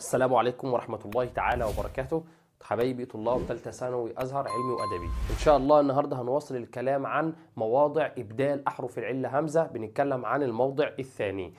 السلام عليكم ورحمة الله تعالى وبركاته حبايبي طلاب ثالثة ثانوي أزهر علمي وأدبي إن شاء الله النهاردة هنواصل الكلام عن مواضع إبدال أحرف العلة همزة بنتكلم عن الموضع الثاني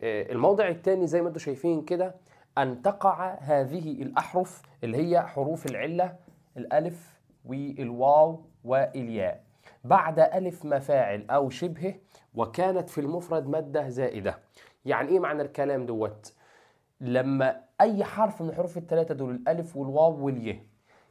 آه، الموضع الثاني زي ما انتم شايفين كده أن تقع هذه الأحرف اللي هي حروف العلة الألف والواو والياء بعد ألف مفاعل أو شبهه وكانت في المفرد مادة زائدة يعني إيه معنى الكلام دوت لما اي حرف من الحروف الثلاثه دول الالف والواو والياء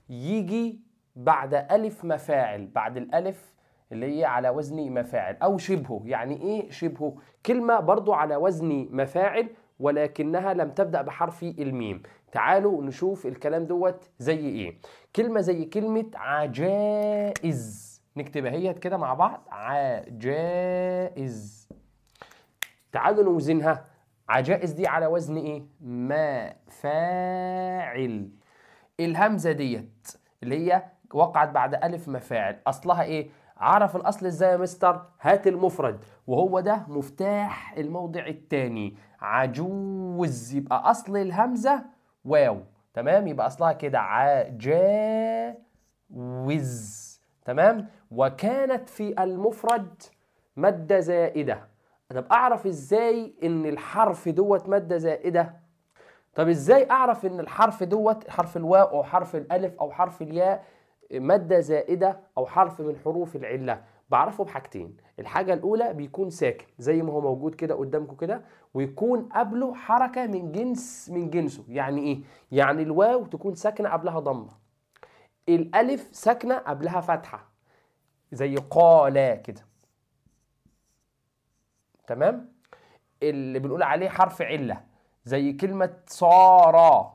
يجي بعد الف مفاعل بعد الالف اللي هي على وزن مفاعل او شبهه يعني ايه شبهه كلمه برضو على وزن مفاعل ولكنها لم تبدا بحرف الميم تعالوا نشوف الكلام دوت زي ايه كلمه زي كلمه عجائز نكتبها هي كده مع بعض عجائز تعالوا نوزنها عجائز دي على وزن ايه ما فاعل الهمزه ديت اللي هي وقعت بعد الف مفاعل اصلها ايه عرف الاصل ازاي يا مستر هات المفرد وهو ده مفتاح الموضع الثاني عجوز يبقى اصل الهمزه واو تمام يبقى اصلها كده عجاوز تمام وكانت في المفرد ماده زائده طب اعرف ازاي ان الحرف دوت ماده زائده طب ازاي اعرف ان الحرف دوت حرف الواو او حرف الالف او حرف الياء ماده زائده او حرف من حروف العله بعرفه بحاجتين الحاجه الاولى بيكون ساكن زي ما هو موجود كده قدامكم كده ويكون قبله حركه من جنس من جنسه يعني ايه يعني الواو تكون ساكنه قبلها ضمه الالف ساكنه قبلها فتحه زي قالا كده تمام اللي بنقول عليه حرف عله زي كلمه صار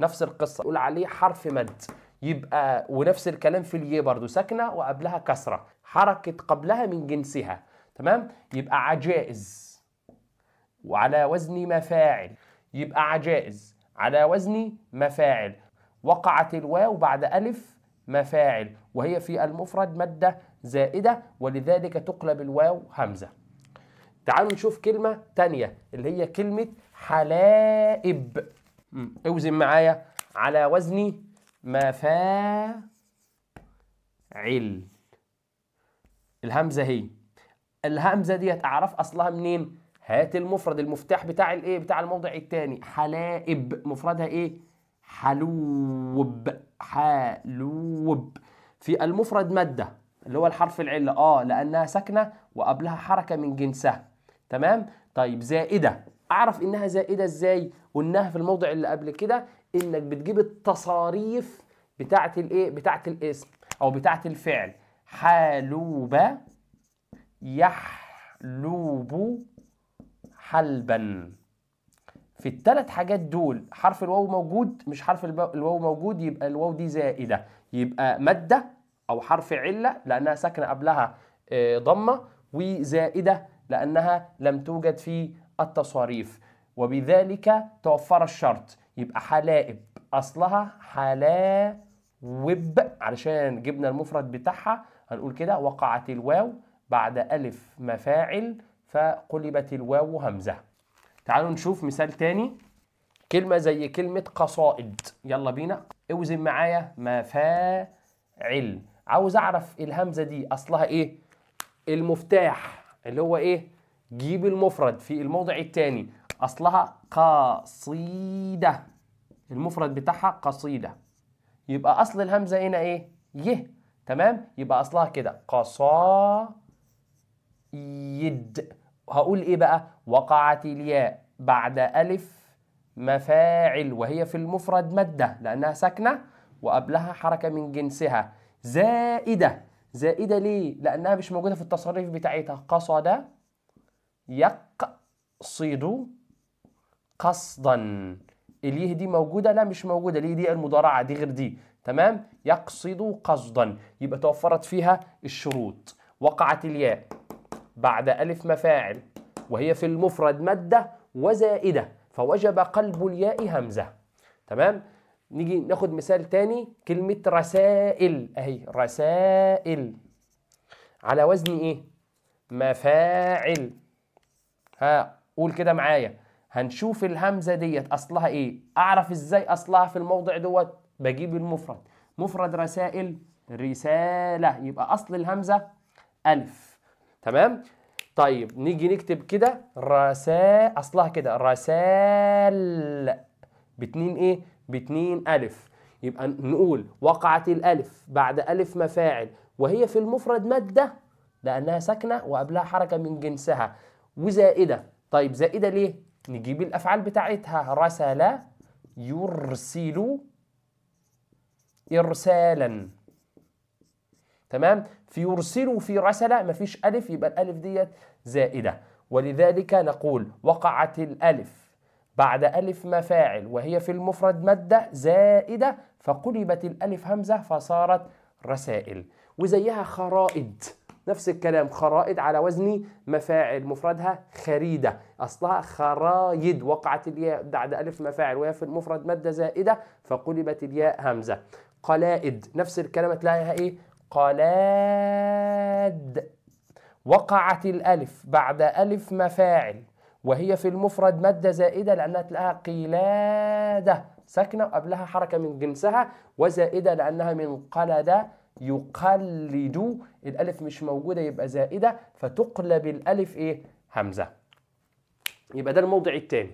نفس القصه بنقول عليه حرف مد يبقى ونفس الكلام في الياء برضه ساكنه وقبلها كسره حركه قبلها من جنسها تمام يبقى عجائز وعلى وزن مفاعل يبقى عجائز على وزن مفاعل وقعت الواو بعد ألف مفاعل وهي في المفرد مادة زائدة ولذلك تقلب الواو همزة تعالوا نشوف كلمة تانية اللي هي كلمة حلائب اوزن معايا على وزن مفاعل الهمزة هي الهمزة دي أعرف أصلها منين؟ هات المفرد المفتاح بتاع الايه بتاع الموضع الثاني حلائب مفردها ايه حلوب حلوب في المفرد ماده اللي هو الحرف العله اه لانها ساكنه وقبلها حركه من جنسها تمام طيب زائده اعرف انها زائده ازاي قلناها في الموضع اللي قبل كده انك بتجيب التصاريف بتاعه الايه بتاعه الاسم او بتاعه الفعل حالوب يحلوب حلبا في الثلاث حاجات دول حرف الواو موجود مش حرف الواو موجود يبقى الواو دي زائده يبقى ماده او حرف عله لانها ساكنه قبلها آه، ضمه وزائده لأنها لم توجد في التصاريف وبذلك توفر الشرط يبقى حلائب أصلها حلاوب علشان جبنا المفرد بتاعها هنقول كده وقعت الواو بعد ألف مفاعل فقلبت الواو همزة تعالوا نشوف مثال تاني كلمة زي كلمة قصائد يلا بينا اوزن معايا مفاعل عاوز أعرف الهمزة دي أصلها إيه المفتاح اللي هو ايه جيب المفرد في الموضع الثاني اصلها قصيده المفرد بتاعها قصيده يبقى اصل الهمزه هنا ايه ي تمام يبقى اصلها كده قصا يد هقول ايه بقى وقعت الياء بعد الف مفاعل وهي في المفرد ماده لانها ساكنه وقبلها حركه من جنسها زائده زائده ليه لانها مش موجوده في التصاريف بتاعتها قصد يقصد قصدا اليه دي موجوده لا مش موجوده ليه دي المضارعه دي غير دي تمام يقصد قصدا يبقى توفرت فيها الشروط وقعت الياء بعد ألف مفاعل وهي في المفرد مادة وزائدة فوجب قلب الياء همزة تمام نيجي ناخد مثال تاني كلمة رسائل أهي رسائل على وزن إيه؟ مفاعل ها قول كده معايا هنشوف الهمزة ديت أصلها إيه؟ أعرف إزاي أصلها في الموضع دوت؟ بجيب المفرد مفرد رسائل رسالة يبقى أصل الهمزة ألف تمام؟ طيب نيجي نكتب كده رسا أصلها كده رسال باتنين إيه؟ باتنين ألف يبقى نقول وقعت الألف بعد ألف مفاعل وهي في المفرد مادة لأنها ساكنة وقبلها حركة من جنسها وزائدة طيب زائدة ليه؟ نجيب الأفعال بتاعتها رسل يرسل إرسالا تمام؟ في يرسل وفي رسل مفيش ألف يبقى الألف ديت زائدة ولذلك نقول وقعت الألف بعد ألف مفاعل وهي في المفرد مادة زائدة فقلبت الألف همزة فصارت رسائل وزيها خرائد نفس الكلام خرائد على وزن مفاعل مفردها خريدة أصلها خرايد وقعت الياء بعد ألف مفاعل وهي في المفرد مادة زائدة فقلبت الياء همزة قلائد نفس الكلام تلاقيها إيه قلاد وقعت الألف بعد ألف مفاعل وهي في المفرد مادة زائدة لأنها تلاقيها قلادة ساكنة وقبلها حركة من جنسها وزائدة لأنها من قلد يقلد الألف مش موجودة يبقى زائدة فتقلب الألف إيه؟ همزة يبقى ده الموضع الثاني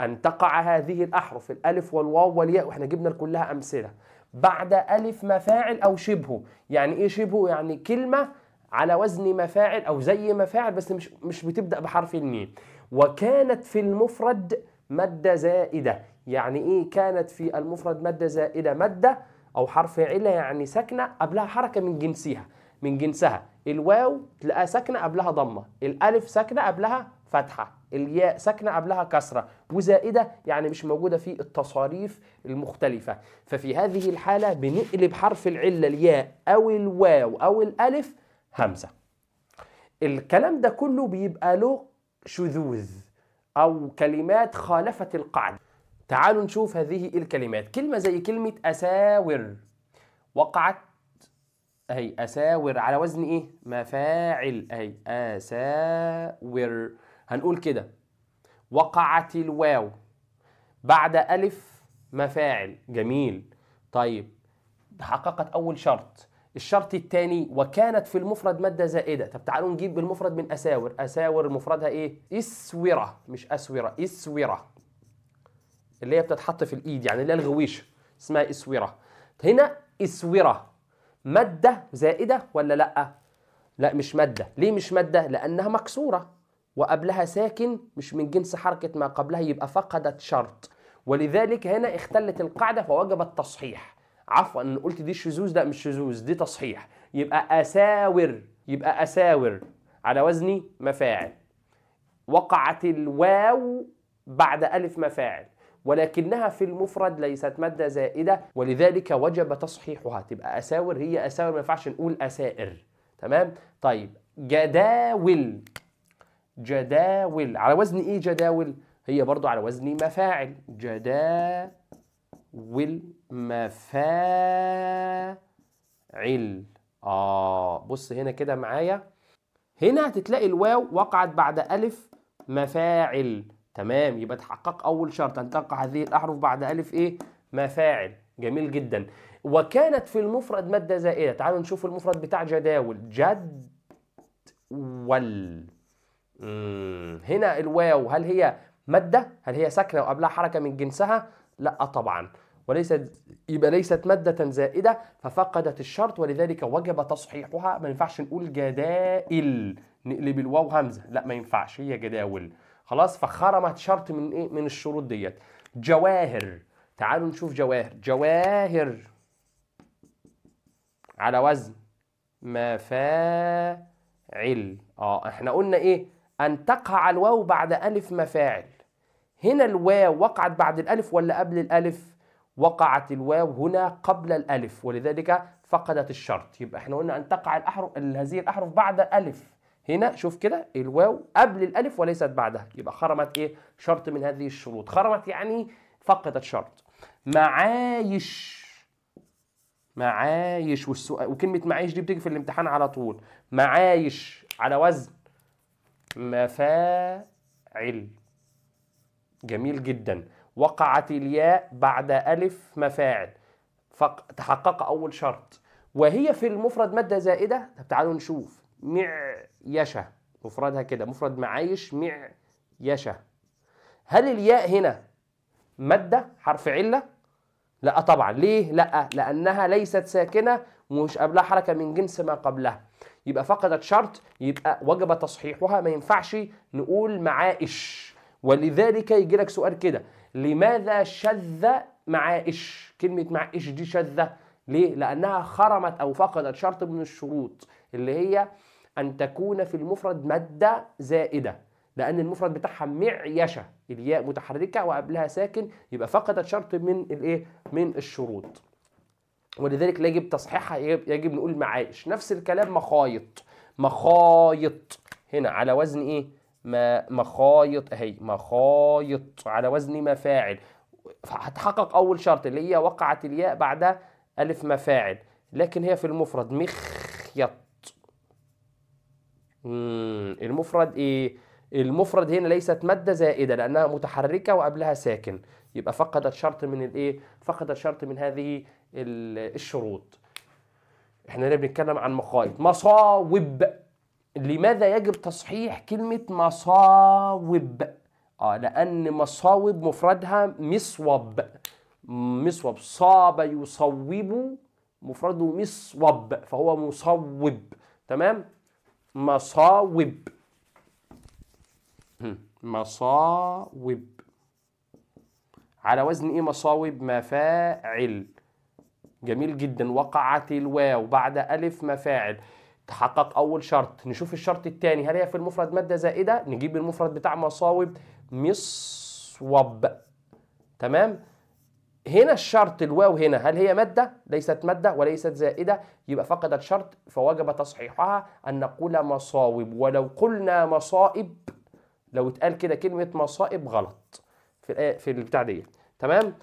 أن تقع هذه الأحرف الألف والواو والياء وإحنا جبنا كلها أمثلة بعد ألف مفاعل أو شبهه يعني إيه شبهه؟ يعني كلمة على وزن مفاعل أو زي مفاعل بس مش مش بتبدأ بحرف الميم وكانت في المفرد مادة زائدة يعني إيه كانت في المفرد مادة زائدة مادة أو حرف علة يعني ساكنة قبلها حركة من جنسها من جنسها الواو تلاقيها ساكنة قبلها ضمة الألف ساكنة قبلها فتحة الياء ساكنة قبلها كسرة وزائدة يعني مش موجودة في التصاريف المختلفة ففي هذه الحالة بنقلب حرف العلة الياء أو الواو أو الألف همزة الكلام ده كله بيبقى له شذوذ أو كلمات خالفت القاعدة تعالوا نشوف هذه الكلمات كلمة زي كلمة أساور وقعت أهي أساور على وزن إيه؟ مفاعل أهي أساور هنقول كده وقعت الواو بعد ألف مفاعل جميل طيب حققت أول شرط الشرط الثاني وكانت في المفرد ماده زائده طب تعالوا نجيب بالمفرد من اساور اساور مفردها ايه اسوره مش اسوره اسوره اللي هي بتتحط في الايد يعني اللي هي الغويشه اسمها اسوره هنا اسوره ماده زائده ولا لا لا مش ماده ليه مش ماده لانها مكسوره وقبلها ساكن مش من جنس حركه ما قبلها يبقى فقدت شرط ولذلك هنا اختلت القاعده فوجب التصحيح عفوا انا قلت دي شذوذ لا مش شذوذ دي تصحيح يبقى اساور يبقى اساور على وزن مفاعل وقعت الواو بعد ألف مفاعل ولكنها في المفرد ليست مادة زائدة ولذلك وجب تصحيحها تبقى أساور هي أساور ما ينفعش نقول أسائر تمام طيب جداول جداول على وزن إيه جداول هي برضو على وزن مفاعل جداول والمفاعل آه بص هنا كده معايا هنا هتتلاقي الواو وقعت بعد ألف مفاعل تمام يبقى تحقق أول شرط أن تقع هذه الأحرف بعد ألف إيه مفاعل جميل جدا وكانت في المفرد مادة زائدة تعالوا نشوف المفرد بتاع جداول جد وال هنا الواو هل هي مادة هل هي ساكنة وقبلها حركة من جنسها لا طبعا وليست يبقى ليست مادة زائدة ففقدت الشرط ولذلك وجب تصحيحها ما ينفعش نقول جدائل نقلب الواو همزة لا ما ينفعش هي جداول خلاص فخرمت شرط من ايه من الشروط ديت جواهر تعالوا نشوف جواهر جواهر على وزن مفاعل اه احنا قلنا ايه ان تقع الواو بعد الف مفاعل هنا الواو وقعت بعد الالف ولا قبل الالف وقعت الواو هنا قبل الألف ولذلك فقدت الشرط يبقى احنا قلنا أن تقع الأحرف هذه الأحرف بعد الألف هنا شوف كده الواو قبل الألف وليست بعدها يبقى خرمت إيه شرط من هذه الشروط خرمت يعني فقدت شرط معايش معايش والسؤال وكلمة معايش دي بتيجي في الامتحان على طول معايش على وزن مفاعل جميل جدا وقعت الياء بعد ألف مفاعل تحقق أول شرط وهي في المفرد مادة زائدة طب تعالوا نشوف معيشة مفردها كده مفرد معايش معيشة هل الياء هنا مادة حرف علة؟ لا طبعا ليه؟ لا لأنها ليست ساكنة ومش قبلها حركة من جنس ما قبلها يبقى فقدت شرط يبقى وجب تصحيحها ما ينفعش نقول معائش ولذلك يجي لك سؤال كده لماذا شذ مع إش كلمة مع إش دي شذة ليه؟ لأنها خرمت أو فقدت شرط من الشروط اللي هي أن تكون في المفرد مادة زائدة لأن المفرد بتاعها معيشة الياء متحركة وقبلها ساكن يبقى فقدت شرط من الإيه؟ من الشروط ولذلك لا يجب تصحيحها يجب نقول معايش نفس الكلام مخايط مخايط هنا على وزن إيه؟ ما مخايط اهي مخايط على وزن مفاعل هتحقق اول شرط اللي هي وقعت الياء بعد الف مفاعل لكن هي في المفرد مخيط المفرد ايه المفرد هنا ليست ماده زائده لانها متحركه وقبلها ساكن يبقى فقدت شرط من الايه فقدت شرط من هذه الشروط احنا هنا بنتكلم عن مخايط مصاوب لماذا يجب تصحيح كلمة مصاوب آه لأن مصاوب مفردها مصوب مصوب صاب يصوب مفرده مصوب فهو مصوب تمام مصاوب مصاوب على وزن ايه مصاوب مفاعل جميل جدا وقعت الواو بعد الف مفاعل تحقق اول شرط نشوف الشرط الثاني هل هي في المفرد ماده زائده نجيب المفرد بتاع مصاوب مصوب تمام هنا الشرط الواو هنا هل هي ماده ليست ماده وليست زائده يبقى فقدت شرط فوجب تصحيحها ان نقول مصاوب ولو قلنا مصائب لو اتقال كده كلمه مصائب غلط في في البتاع ديت تمام